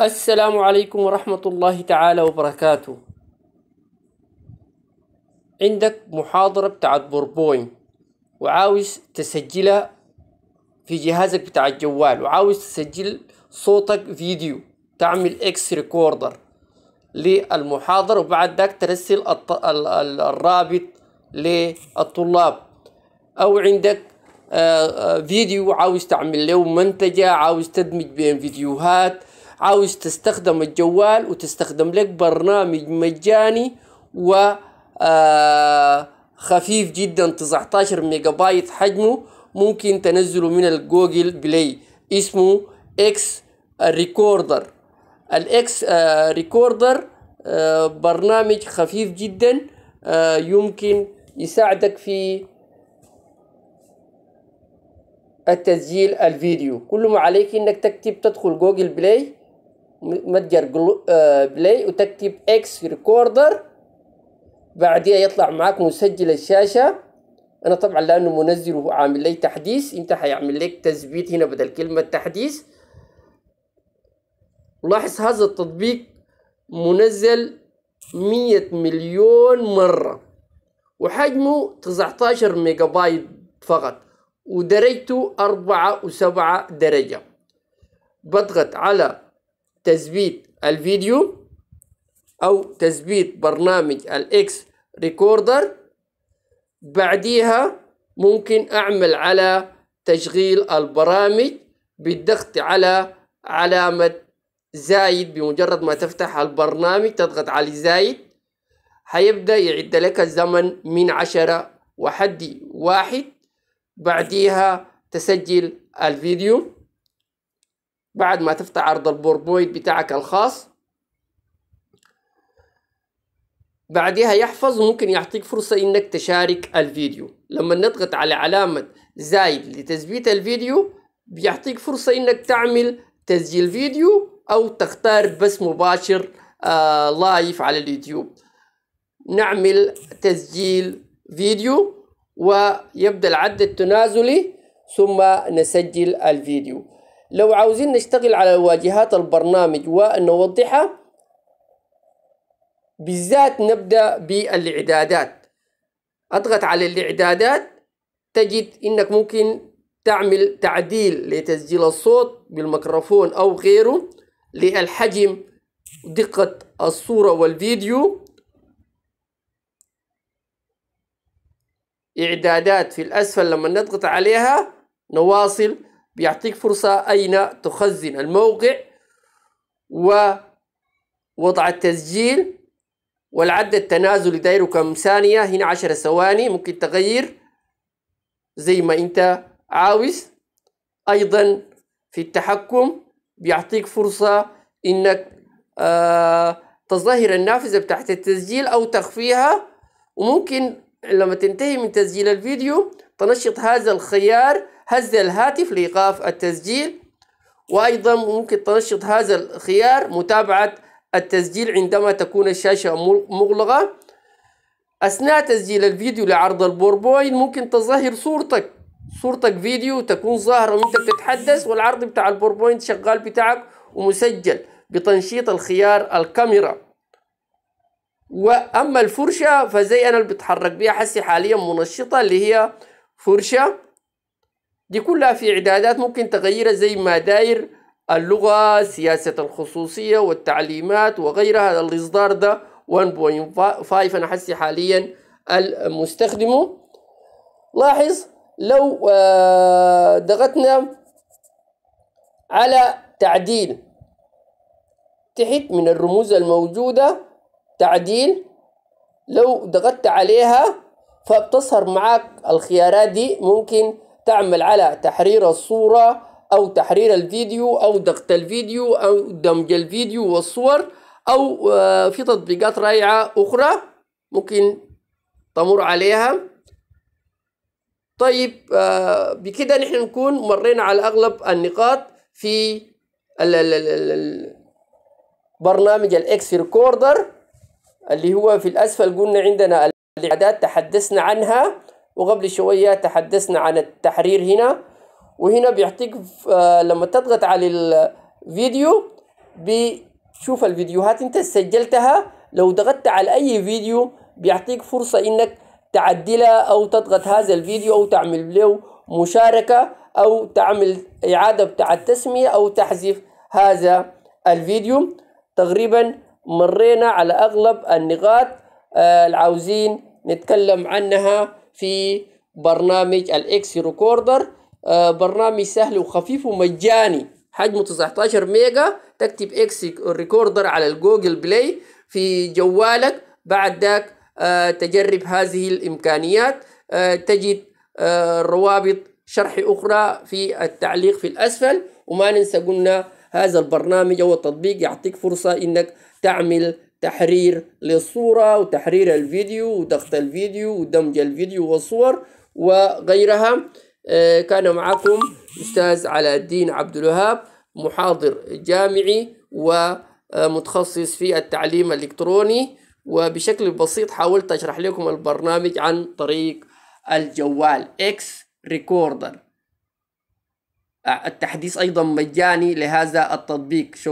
السلام عليكم ورحمة الله تعالى وبركاته عندك محاضرة بتاعت بوربوين وعاوز تسجلها في جهازك بتاع الجوال وعاوز تسجل صوتك فيديو تعمل اكس ريكوردر للمحاضرة وبعد ذاك ترسل الرابط للطلاب او عندك آه، آه، فيديو عاوز تعمل له منتجة عاوز تدمج بين فيديوهات عاوز تستخدم الجوال وتستخدم لك برنامج مجاني و آه، خفيف جدا 19 ميجا بايت حجمه ممكن تنزله من الجوجل بلاي اسمه اكس ريكوردر الاكس ريكوردر برنامج خفيف جدا آه، يمكن يساعدك في التسجيل الفيديو كل ما عليك انك تكتب تدخل جوجل بلاي متجر آه، بلاي وتكتب اكس ريكوردر بعديها يطلع معاك مسجل الشاشة انا طبعا لانه منزل عامل لي تحديث انت حيعمل لك تثبيت هنا بدل كلمة تحديث لاحظ هذا التطبيق منزل مية مليون مرة وحجمه 19 ميجا بايت فقط ودرجته أربعة وسبعة درجة بضغط على تثبيت الفيديو أو تثبيت برنامج الإكس ريكوردر بعديها ممكن أعمل على تشغيل البرامج بالضغط على علامة زايد بمجرد ما تفتح البرنامج تضغط على زايد هيبدأ يعد لك الزمن من عشرة وحدي واحد بعديها تسجل الفيديو بعد ما تفتح عرض البوربويت بتاعك الخاص بعدها يحفظ ممكن يعطيك فرصة انك تشارك الفيديو لما نضغط على علامة زايد لتثبيت الفيديو بيعطيك فرصة انك تعمل تسجيل فيديو او تختار بث مباشر آه لايف على اليوتيوب نعمل تسجيل فيديو ويبدأ العد التنازلي ثم نسجل الفيديو لو عاوزين نشتغل على واجهات البرنامج ونوضحها بالذات نبدأ بالإعدادات أضغط على الإعدادات تجد إنك ممكن تعمل تعديل لتسجيل الصوت بالميكروفون أو غيره للحجم دقة الصورة والفيديو إعدادات في الأسفل لما نضغط عليها نواصل بيعطيك فرصة أين تخزن الموقع ووضع التسجيل والعد التنازلي دايره كم ثانية هنا عشر ثواني ممكن تغير زي ما أنت عاوز أيضا في التحكم بيعطيك فرصة إنك آه تظهر النافذة بتاعت التسجيل أو تخفيها وممكن لما تنتهي من تسجيل الفيديو تنشط هذا الخيار هز الهاتف لإيقاف التسجيل وأيضا ممكن تنشط هذا الخيار متابعة التسجيل عندما تكون الشاشة مغلقة أثناء تسجيل الفيديو لعرض البوربوين ممكن تظهر صورتك صورتك فيديو تكون ظاهرة وانت بتتحدث والعرض بتاع البوربوينت شغال بتاعك ومسجل بتنشيط الخيار الكاميرا وأما الفرشة فزي أنا اللي بتحرك بيها حسي حاليا منشطة اللي هي فرشة دي كلها في إعدادات ممكن تغيرها زي ما داير اللغة سياسة الخصوصية والتعليمات وغيرها الإصدار ده 1.5 أنا حسي حاليا المستخدمه لاحظ لو آه، ضغطنا على تعديل تحت من الرموز الموجودة تعديل لو ضغطت عليها فبتظهر معك الخيارات دي ممكن تعمل على تحرير الصورة أو تحرير الفيديو أو ضغط الفيديو أو دمج الفيديو والصور أو آه، في تطبيقات رائعة أخرى ممكن تمر عليها طيب آه، بكده نحن نكون مرينا على أغلب النقاط في برنامج الاكس ريكوردر اللي هو في الأسفل قلنا عندنا الإعداد تحدثنا عنها وقبل شوية تحدثنا عن التحرير هنا وهنا بيعطيك آه، لما تضغط على الفيديو بتشوف الفيديوهات انت سجلتها لو ضغطت على اي فيديو بيعطيك فرصة انك تعدلها او تضغط هذا الفيديو او تعمل له مشاركة او تعمل اعادة بتاع التسمية او تحذف هذا الفيديو تقريبا مرينا على اغلب النقاط آه، العاوزين نتكلم عنها في برنامج الاكس آه، ريكوردر برنامج سهل وخفيف ومجاني حجمه 19 ميجا تكتب اكس ريكوردر على الجوجل بلاي في جوالك بعد ذاك آه، تجرب هذه الامكانيات آه، تجد روابط شرح اخرى في التعليق في الاسفل وما ننسى قلنا هذا البرنامج او التطبيق يعطيك فرصه انك تعمل تحرير للصورة وتحرير الفيديو وضغط الفيديو ودمج الفيديو والصور وغيرها آه، كان معكم أستاذ علاء الدين عبد الوهاب محاضر جامعي ومتخصص في التعليم الإلكتروني وبشكل بسيط حاولت أشرح لكم البرنامج عن طريق الجوال إكس آه، ريكوردر التحديث أيضا مجاني لهذا التطبيق